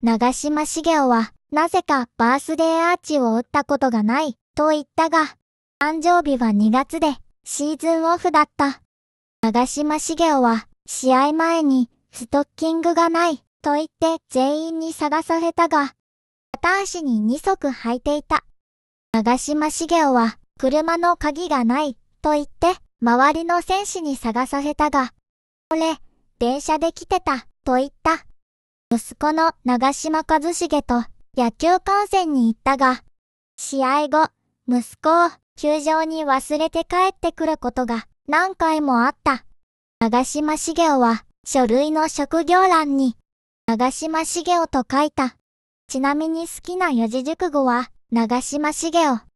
長島茂雄は、なぜかバースデーアーチを打ったことがない、と言ったが、誕生日は2月で、シーズンオフだった。長島茂雄は、試合前に、ストッキングがない、と言って全員に探させたが、片足に2足履いていた。長島茂雄は、車の鍵がない、と言って、周りの選手に探させたが、俺、電車で来てた、と言った。息子の長嶋一茂と野球観戦に行ったが、試合後、息子を球場に忘れて帰ってくることが何回もあった。長嶋茂雄は書類の職業欄に、長嶋茂雄と書いた。ちなみに好きな四字熟語は、長嶋茂雄。